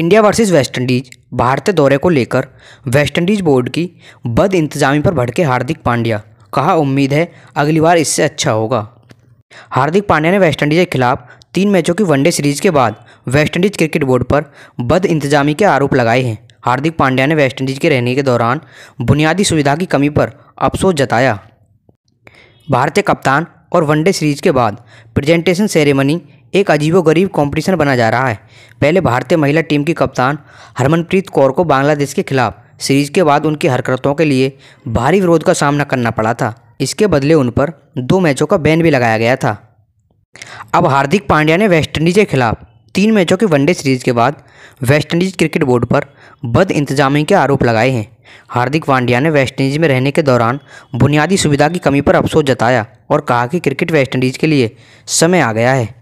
India versus West Indies भारतीय दौरे को लेकर वेस्ट इंडीज बोर्ड की बद इंतजामी पर भड़के हार्दिक पांड्या कहा उम्मीद है अगली बार इससे अच्छा होगा हार्दिक पांड्या ने वेस्ट इंडीज के खिलाफ तीन मैचों की वनडे सीरीज के बाद वेस्ट इंडीज क्रिकेट बोर्ड पर बद इंतजामी के आरोप लगाए हैं हार्दिक पांड्या ने वेस्ट इंडीज के रहने के दौरान बुनियादी सुविधा की कमी पर अफसोस जताया भारतीय कप्तान और वनडे सीरीज के बाद प्रेजेंटेशन सेरेमनी एक अजीबोगरीब कंपटीशन बना जा रहा है पहले भारतीय महिला टीम की कप्तान हरमनप्रीत कौर को बांग्लादेश के खिलाफ सीरीज के बाद उनकी हरकतों के लिए भारी विरोध का सामना करना पड़ा था इसके बदले उन पर दो मैचों का बैन भी लगाया गया था अब हार्दिक पांड्या ने वेस्टइंडीज़ के खिलाफ तीन मैचों की वनडे सीरीज के बाद वेस्टइंडीज़ क्रिकेट बोर्ड पर बद इंतजामी के आरोप लगाए हैं हार्दिक पांड्या ने वेस्टइंडीज़ में रहने के दौरान बुनियादी सुविधा की कमी पर अफसोस जताया और कहा कि क्रिकेट वेस्टइंडीज़ के लिए समय आ गया है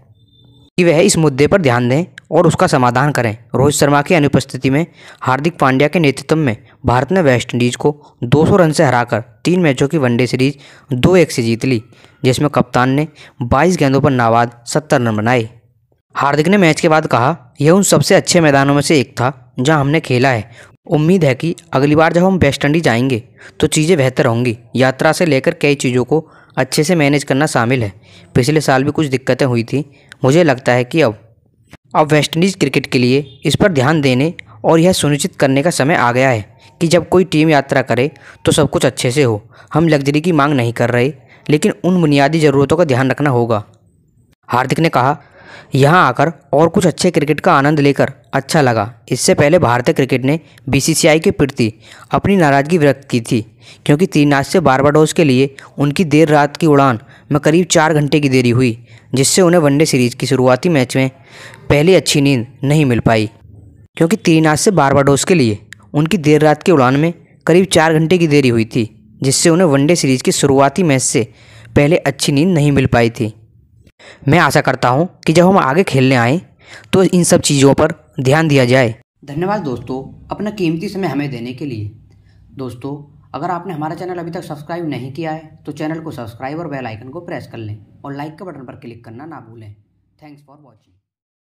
कि वह इस मुद्दे पर ध्यान दें और उसका समाधान करें रोहित शर्मा की अनुपस्थिति में हार्दिक पांड्या के नेतृत्व में भारत ने वेस्टइंडीज़ को 200 रन से हराकर तीन मैचों की वनडे सीरीज दो एक से जीत ली जिसमें कप्तान ने 22 गेंदों पर नाबाद 70 रन बनाए हार्दिक ने मैच के बाद कहा यह उन सबसे अच्छे मैदानों में से एक था जहाँ हमने खेला है उम्मीद है कि अगली बार जब हम वेस्टइंडीज आएंगे तो चीज़ें बेहतर होंगी यात्रा से लेकर कई चीज़ों को अच्छे से मैनेज करना शामिल है पिछले साल भी कुछ दिक्कतें हुई थी मुझे लगता है कि अब अब वेस्टइंडीज़ क्रिकेट के लिए इस पर ध्यान देने और यह सुनिश्चित करने का समय आ गया है कि जब कोई टीम यात्रा करे तो सब कुछ अच्छे से हो हम लग्जरी की मांग नहीं कर रहे लेकिन उन बुनियादी ज़रूरतों का ध्यान रखना होगा हार्दिक ने कहा यहाँ आकर और कुछ अच्छे क्रिकेट का आनंद लेकर अच्छा लगा इससे पहले भारतीय क्रिकेट ने बीसीसीआई के प्रति अपनी नाराज़गी व्यक्त की थी क्योंकि तीन से बारबाडोस के लिए उनकी देर रात की उड़ान में करीब चार घंटे की देरी हुई जिससे उन्हें वनडे सीरीज की शुरुआती मैच में पहली अच्छी नींद नहीं मिल पाई क्योंकि तीन से बारबाडोस के लिए उनकी देर रात की उड़ान में करीब चार घंटे की देरी हुई थी जिससे उन्हें वनडे सीरीज की शुरुआती मैच से पहले अच्छी नींद नहीं मिल पाई थी मैं आशा करता हूँ कि जब हम आगे खेलने आएँ तो इन सब चीज़ों पर ध्यान दिया जाए धन्यवाद दोस्तों अपना कीमती समय हमें देने के लिए दोस्तों अगर आपने हमारा चैनल अभी तक सब्सक्राइब नहीं किया है तो चैनल को सब्सक्राइब और बेल आइकन को प्रेस कर लें और लाइक के बटन पर क्लिक करना ना भूलें थैंक्स फॉर वॉचिंग